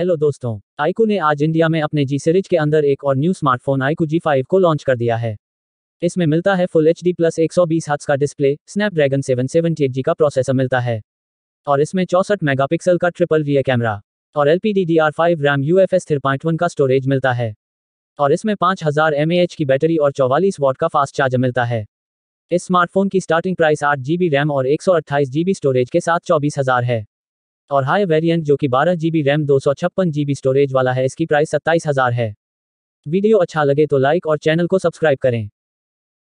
hello दोस्तों iQOO ने आज इंडिया में अपने जी सीरीज के अंदर एक और new smartphone iQOO G five को लॉन्च कर दिया है इसमें मिलता है फुल एच डी प्लस एक सौ बीस हाथ का display Snapdragon seven seventy eight G का प्रोसेसर मिलता है और इसमें चौसठ मेगापिक्सल का ट्रिपल रियर कैमरा और L P D D R five RAM U F S three point one का स्टोरेज मिलता है और इसमें पाँच हज़ार एम ए एच की बैटरी और चौवालीस वॉट का फास्ट चार्जर मिलता है इस स्मार्टफोन की स्टार्टिंग प्राइस आठ जी बी रैम और एक सौ अट्ठाईस जी बी स्टोरेज के साथ चौबीस हज़ार है और हाई वेरिएंट जो कि बारह जीबी रैम दो सौ छप्पन जीबी स्टोरेज वाला है इसकी प्राइस सत्ताईस हजार है वीडियो अच्छा लगे तो लाइक और चैनल को सब्सक्राइब करें